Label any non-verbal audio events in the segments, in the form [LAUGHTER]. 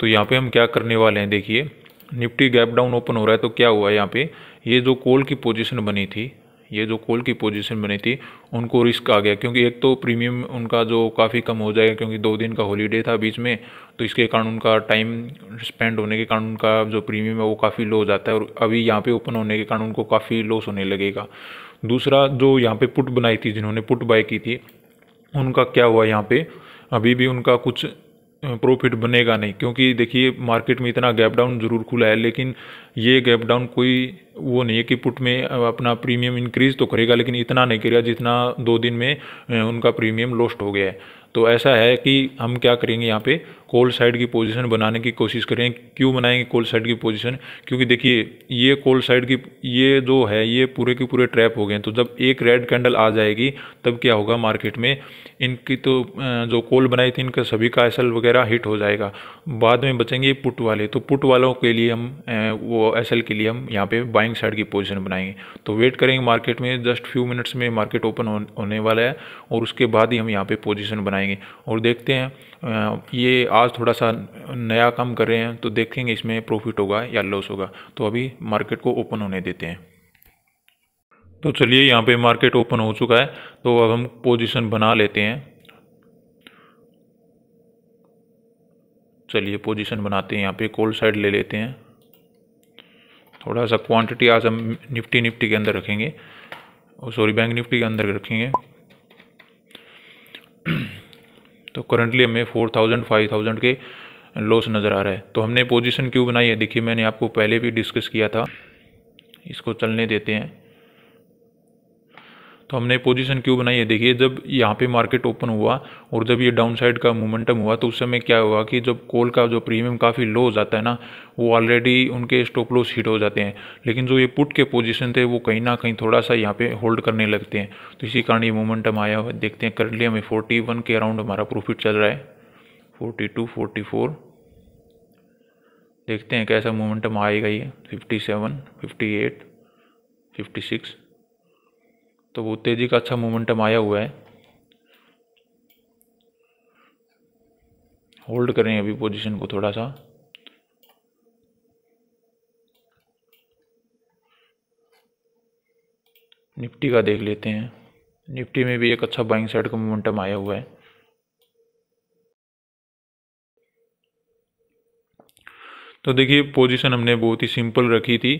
तो यहाँ पे हम क्या करने वाले हैं देखिए निफ्टी गैप डाउन ओपन हो रहा है तो क्या हुआ है यहाँ पे ये जो कोल की पोजीशन बनी थी ये जो कोल की पोजीशन बनी थी उनको रिस्क आ गया क्योंकि एक तो प्रीमियम उनका जो काफ़ी कम हो जाएगा क्योंकि दो दिन का हॉलीडे था बीच में तो इसके कारण उनका टाइम स्पेंड होने के कारण उनका जो प्रीमियम है वो काफ़ी लो हो जाता है और अभी यहाँ पे ओपन होने के कारण उनको काफ़ी लॉस होने लगेगा दूसरा जो यहाँ पे पुट बनाई थी जिन्होंने पुट बाय की थी उनका क्या हुआ यहाँ पे अभी भी उनका कुछ प्रॉफिट बनेगा नहीं क्योंकि देखिए मार्केट में इतना गैप डाउन ज़रूर खुला है लेकिन ये गैप डाउन कोई वो नहीं है कि पुट में अपना प्रीमियम इंक्रीज तो करेगा लेकिन इतना नहीं करेगा जितना दो दिन में उनका प्रीमियम लॉस्ट हो गया है तो ऐसा है कि हम क्या करेंगे यहाँ पे कोल साइड की पोजीशन बनाने की कोशिश करें क्यों बनाएंगे कोल साइड की पोजीशन क्योंकि देखिए ये कोल साइड की ये जो है ये पूरे के पूरे ट्रैप हो गए तो जब एक रेड कैंडल आ जाएगी तब क्या होगा मार्केट में इनकी तो जो कोल बनाई थी इनका सभी का एसल वगैरह हिट हो जाएगा बाद में बचेंगे पुट वाले तो पुट वालों के लिए हम वो एस के लिए हम यहाँ पे बाइंग साइड की पोजीशन बनाएंगे तो वेट करेंगे मार्केट में जस्ट फ्यू मिनट्स में मार्केट ओपन होने वाला है और उसके बाद ही हम यहाँ पे पोजीशन बनाएंगे और देखते हैं ये आज थोड़ा सा नया काम कर रहे हैं तो देखेंगे इसमें प्रॉफिट होगा या लॉस होगा तो अभी मार्केट को ओपन होने देते हैं तो चलिए यहाँ पे मार्केट ओपन हो चुका है तो अब हम पोजीशन बना लेते हैं चलिए पोजीशन बनाते हैं यहाँ पे कोल्ड साइड ले लेते हैं थोड़ा सा क्वांटिटी आज हम निफ्टी निफ्टी के अंदर रखेंगे सॉरी बैंक निफ्टी के अंदर रखेंगे तो करंटली हमें फोर थाउजेंड फाइव थाउजेंड के लॉस नज़र आ रहा है तो हमने पोजीशन क्यों बनाई है देखिए मैंने आपको पहले भी डिस्कस किया था इसको चलने देते हैं तो हमने पोजीशन क्यों बनाई है देखिए जब यहाँ पे मार्केट ओपन हुआ और जब ये डाउन साइड का मोमेंटम हुआ तो उस समय क्या हुआ कि जब कोल का जो प्रीमियम काफ़ी लो हो जाता है ना वो ऑलरेडी उनके स्टॉप लॉस हिट हो जाते हैं लेकिन जो ये पुट के पोजीशन थे वो कहीं ना कहीं थोड़ा सा यहाँ पे होल्ड करने लगते हैं तो इसी कारण ये मोमेंटम आया हुआ देखते हैं करंटली हमें फोर्टी वन के अराउंड हमारा प्रॉफिट चल रहा है फोर्टी टू फोर्टी फोर देखते हैं कैसा मोमेंटम आएगा ये fifty seven fifty eight fifty six तो वो तेज़ी का अच्छा मोमेंटम आया हुआ है होल्ड करें अभी पोजीशन को थोड़ा सा निफ्टी का देख लेते हैं निफ्टी में भी एक अच्छा बाइंग साइड का मोमेंटम आया हुआ है तो देखिए पोजीशन हमने बहुत ही सिंपल रखी थी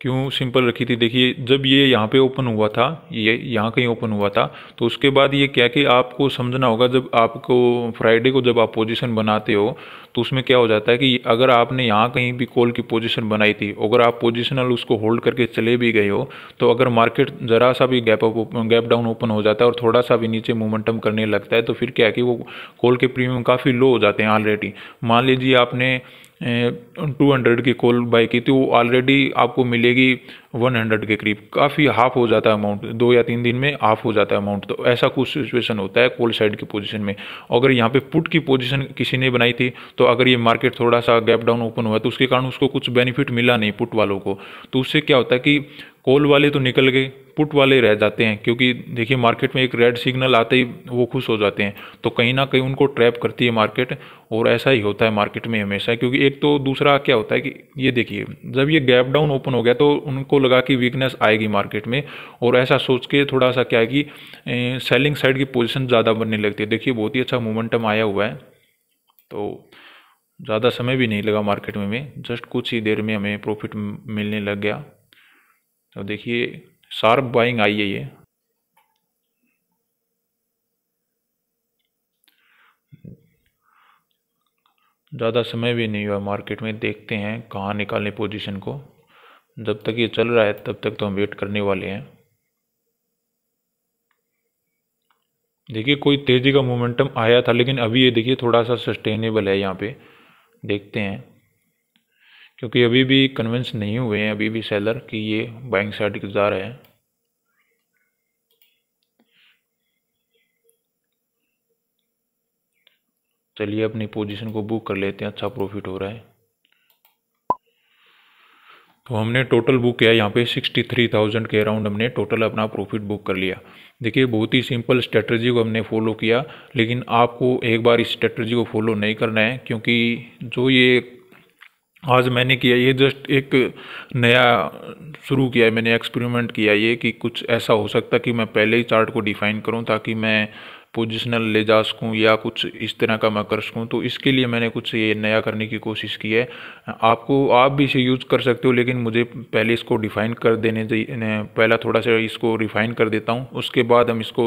क्यों सिंपल रखी थी देखिए जब ये यहाँ पे ओपन हुआ था ये यहाँ कहीं ओपन हुआ था तो उसके बाद ये क्या कि आपको समझना होगा जब आपको फ्राइडे को जब आप पोजीशन बनाते हो तो उसमें क्या हो जाता है कि अगर आपने यहाँ कहीं भी कॉल की पोजीशन बनाई थी अगर आप पोजिशनल उसको होल्ड करके चले भी गए हो तो अगर मार्केट ज़रा सा भी gap up gap down open हो जाता है और थोड़ा सा भी नीचे मोमेंटम करने लगता है तो फिर क्या है कि वो कॉल के प्रीमियम काफ़ी लो हो जाते हैं ऑलरेडी मान लीजिए आपने टू हंड्रेड की कॉल बाई की थी वो ऑलरेडी आपको मिलेगी वन हंड्रेड के करीब काफ़ी हाफ हो जाता है अमाउंट दो या तीन दिन में हाफ हो जाता है अमाउंट तो ऐसा कुछ सिचुएशन होता है कॉल साइड की पोजीशन में अगर यहाँ पे पुट की पोजीशन किसी ने बनाई थी तो अगर ये मार्केट थोड़ा सा गैप डाउन ओपन हुआ तो उसके कारण उसको कुछ बेनिफिट मिला नहीं पुट वालों को तो उससे क्या होता है कि कॉल वाले तो निकल गए पुट वाले रह जाते हैं क्योंकि देखिए मार्केट में एक रेड सिग्नल आते ही वो खुश हो जाते हैं तो कहीं ना कहीं उनको ट्रैप करती है मार्केट और ऐसा ही होता है मार्केट में हमेशा क्योंकि एक तो दूसरा क्या होता है कि ये देखिए जब ये गैप डाउन ओपन हो गया तो उनको लगा कि वीकनेस आएगी मार्केट में और ऐसा सोच के थोड़ा सा क्या है कि सेलिंग साइड की पोजिशन ज़्यादा बनने लगती है देखिए बहुत ही अच्छा मोमेंटम आया हुआ है तो ज़्यादा समय भी नहीं लगा मार्केट में, हमें जस्ट कुछ ही देर में हमें प्रॉफिट मिलने लग गया तो देखिए शार्प बाइंग आई है ये ज़्यादा समय भी नहीं हुआ मार्केट में देखते हैं कहाँ निकालने पोजीशन को जब तक ये चल रहा है तब तक तो हम वेट करने वाले हैं देखिए कोई तेज़ी का मोमेंटम आया था लेकिन अभी ये देखिए थोड़ा सा सस्टेनेबल है यहाँ पे देखते हैं क्योंकि अभी भी कन्विंस नहीं हुए हैं अभी भी सेलर कि ये बाइंग साइड जा रहे हैं चलिए अपनी पोजीशन को बुक कर लेते हैं अच्छा प्रॉफिट हो रहा है तो हमने टोटल बुक किया यहाँ पे सिक्सटी थ्री थाउजेंड के अराउंड हमने टोटल अपना प्रॉफिट बुक कर लिया देखिए बहुत ही सिंपल स्ट्रेटजी को हमने फॉलो किया लेकिन आपको एक बार इस स्ट्रेटजी को फॉलो नहीं करना है क्योंकि जो ये आज मैंने किया ये जस्ट एक नया शुरू किया है मैंने एक्सपेरिमेंट किया ये कि कुछ ऐसा हो सकता कि मैं पहले ही चार्ट को डिफाइन करूं ताकि मैं पोजिशनल ले जा सकूँ या कुछ इस तरह का मैं कर सकूँ तो इसके लिए मैंने कुछ ये नया करने की कोशिश की है आपको आप भी इसे यूज़ कर सकते हो लेकिन मुझे पहले इसको डिफ़ाइन कर देने पहला थोड़ा सा इसको रिफ़ाइन कर देता हूँ उसके बाद हम इसको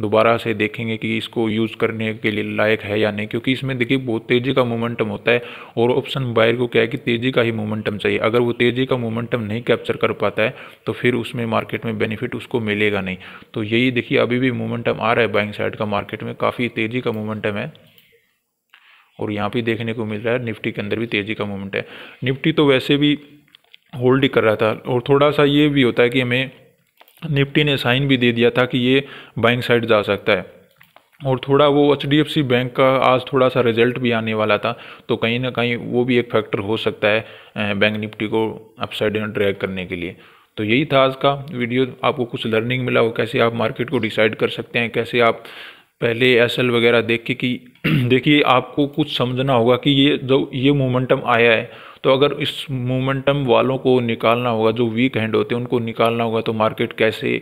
दोबारा से देखेंगे कि इसको यूज़ करने के लिए लायक है या नहीं क्योंकि इसमें देखिए बहुत तेज़ी का मोमेंटम होता है और ऑप्शन बायर को क्या है कि तेज़ी का ही मोमेंटम चाहिए अगर वो तेज़ी का मोमेंटम नहीं कैप्चर कर पाता है तो फिर उसमें मार्केट में बेनिफिट उसको मिलेगा नहीं तो यही देखिए अभी भी मोमेंटम आ रहा है बाइंग साइड का मार्केट में काफ़ी तेज़ी का मोमेंटम है और यहाँ भी देखने को मिल रहा है निफ्टी के अंदर भी तेज़ी का मोमेंट है निफ्टी तो वैसे भी होल्ड ही कर रहा था और थोड़ा सा ये भी होता है कि हमें निफ्टी ने साइन भी दे दिया था कि ये बाइंग साइड जा सकता है और थोड़ा वो एच बैंक का आज थोड़ा सा रिजल्ट भी आने वाला था तो कहीं ना कहीं वो भी एक फैक्टर हो सकता है बैंक निफ्टी को अपसाइड ड्रैग करने के लिए तो यही था आज का वीडियो आपको कुछ लर्निंग मिला हो कैसे आप मार्केट को डिसाइड कर सकते हैं कैसे आप पहले एल वगैरह देख के कि [CLEARS THROAT] देखिए आपको कुछ समझना होगा कि ये जो ये मोमेंटम आया है तो अगर इस मोमेंटम वालों को निकालना होगा जो वीक हैंड होते हैं उनको निकालना होगा तो मार्केट कैसे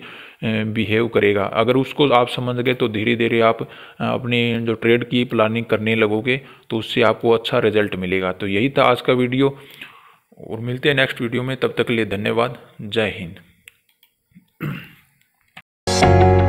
बिहेव करेगा अगर उसको आप समझ गए तो धीरे धीरे आप अपने जो ट्रेड की प्लानिंग करने लगोगे तो उससे आपको अच्छा रिजल्ट मिलेगा तो यही था आज का वीडियो और मिलते हैं नेक्स्ट वीडियो में तब तक के लिए धन्यवाद जय हिंद